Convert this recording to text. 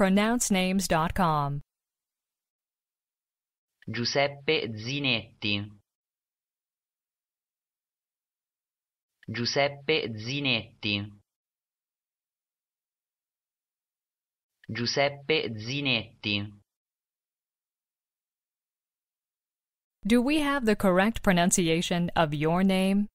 pronouncenames.com. Giuseppe Zinetti. Giuseppe Zinetti. Giuseppe Zinetti. Do we have the correct pronunciation of your name?